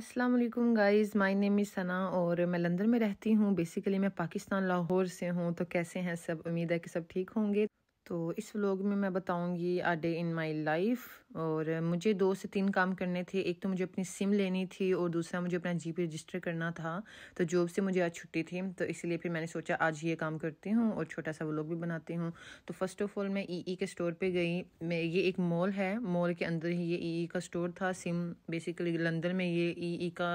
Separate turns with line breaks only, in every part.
अस्सलाम वालेकुम guys my name is Sana और मैं लंदन में रहती हूँ बेसिकली मैं पाकिस्तान लाहौर से हूँ तो कैसे हैं सब उम्मीद है कि सब ठीक होंगे तो इस व्लॉग में मैं बताऊंगी a day in my life और मुझे दो से तीन काम करने थे एक तो मुझे अपनी सिम लेनी थी और दूसरा मुझे अपना जीपी रजिस्टर करना था तो जॉब से मुझे आज छुट्टी थी तो इसलिए फिर मैंने सोचा आज ये काम करती हूँ और छोटा सा व्लॉग भी बनाती हूँ तो फर्स्ट ऑफ ऑल मैं ई e ई e के स्टोर पर गई मैं ये एक मॉल है मॉल के अंदर ही ये ई e ई का स्टोर था सिम बेसिकली लंदन में ये ई का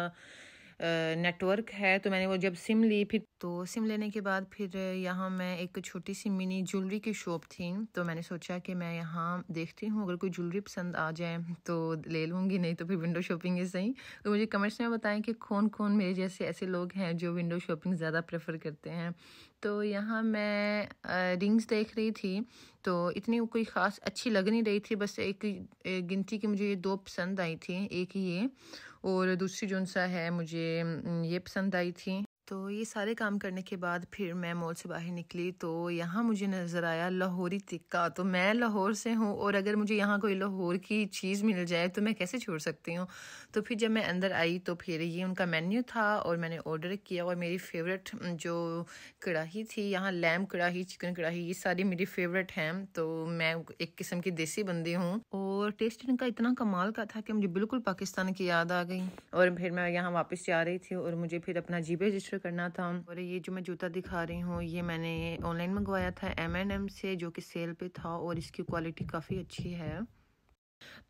नेटवर्क है तो मैंने वो जब सिम ली फिर तो सिम लेने के बाद फिर यहाँ मैं एक छोटी सी मिनी ज्वेलरी की शॉप थी तो मैंने सोचा कि मैं यहाँ देखती हूँ अगर कोई ज्वेलरी पसंद आ जाए तो ले लूँगी नहीं तो फिर विंडो शॉपिंग ही सही तो मुझे कमेंट्स में बताएं कि कौन कौन मेरे जैसे ऐसे लोग हैं जो विंडो शॉपिंग ज़्यादा प्रेफर करते हैं तो यहाँ मैं रिंग्स देख रही थी तो इतनी कोई ख़ास अच्छी लग नहीं रही थी बस एक गिनती की मुझे ये दो पसंद आई थी एक ही ये और दूसरी जो सा है मुझे ये पसंद आई थी तो ये सारे काम करने के बाद फिर मैं मॉल से बाहर निकली तो यहाँ मुझे नज़र आया लाहौरी टिक्का तो मैं लाहौर से हूँ और अगर मुझे यहाँ कोई लाहौर की चीज़ मिल जाए तो मैं कैसे छोड़ सकती हूँ तो फिर जब मैं अंदर आई तो फिर ये उनका मेन्यू था और मैंने ऑर्डर किया और मेरी फेवरेट जो कढ़ाही थी यहाँ लैम कढ़ाही चिकन कढ़ाही ये सारी मेरी फेवरेट हैं तो मैं एक किस्म की देसी बंदी हूँ और टेस्ट इनका इतना कमाल का था कि मुझे बिल्कुल पाकिस्तान की याद आ गई और फिर मैं यहाँ वापस जा रही थी और मुझे फिर अपना जीबे रजिस्टर ऑर्डर करना था और ये जो मैं जूता दिखा रही हूँ ये मैंने ऑनलाइन मंगवाया था एम एंड एम से जो कि सेल पे था और इसकी क्वालिटी काफ़ी अच्छी है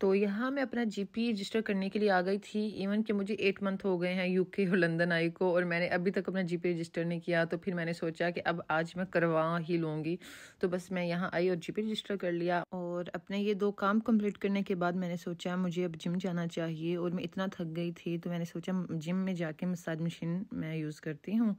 तो यहाँ मैं अपना जीपी रजिस्टर करने के लिए आ गई थी इवन कि मुझे एट मंथ हो गए हैं यूके और लंदन आई को और मैंने अभी तक अपना जीपी रजिस्टर नहीं किया तो फिर मैंने सोचा कि अब आज मैं करवा ही लूँगी तो बस मैं यहाँ आई और जीपी रजिस्टर कर लिया और और अपने ये दो काम कंप्लीट करने के बाद मैंने सोचा मुझे अब जिम जाना चाहिए और मैं इतना थक गई थी तो मैंने सोचा जिम में जाके मसाज मशीन मैं यूज़ करती हूँ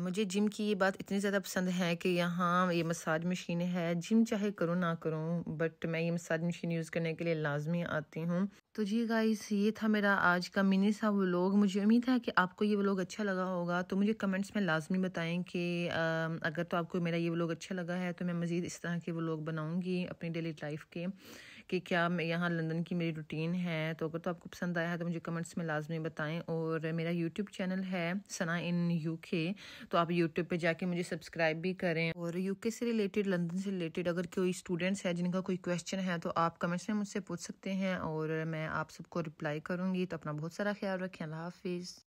मुझे जिम की ये बात इतनी ज़्यादा पसंद है कि यहाँ ये मसाज मशीन है जिम चाहे करूँ ना करूँ बट मैं ये मसाज मशीन यूज़ करने के लिए लाजमी आती हूँ तो जी गाइस ये था मेरा आज का मिनी सा व्लॉग मुझे उम्मीद है कि आपको ये व्लॉग अच्छा लगा होगा तो मुझे कमेंट्स में लाजमी बताएं कि आ, अगर तो आपको मेरा ये व्लॉग अच्छा लगा है तो मैं मज़ीद इस तरह के व्लॉग बनाऊँगी अपनी डेली लाइफ के कि क्या मैं यहाँ लंदन की मेरी रूटीन है तो अगर तो आपको पसंद आया है तो मुझे कमेंट्स में लाजमी बताएं और मेरा यूट्यूब चैनल है सना इन यूके तो आप यूट्यूब पे जाके मुझे सब्सक्राइब भी करें और यूके से रिलेटेड लंदन से रिलेटेड अगर कोई स्टूडेंट्स है जिनका कोई क्वेश्चन है तो आप कमेंट्स में मुझसे पूछ सकते हैं और मैं आप सबको रिप्लाई करूँगी तो अपना बहुत सारा ख्याल रखें अल्लाह हाफिज़